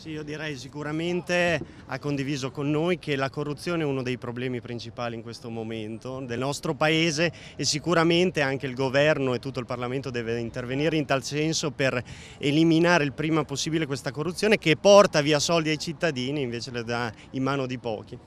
Sì, io direi sicuramente ha condiviso con noi che la corruzione è uno dei problemi principali in questo momento del nostro Paese e sicuramente anche il governo e tutto il Parlamento deve intervenire in tal senso per eliminare il prima possibile questa corruzione che porta via soldi ai cittadini invece le dà in mano di pochi.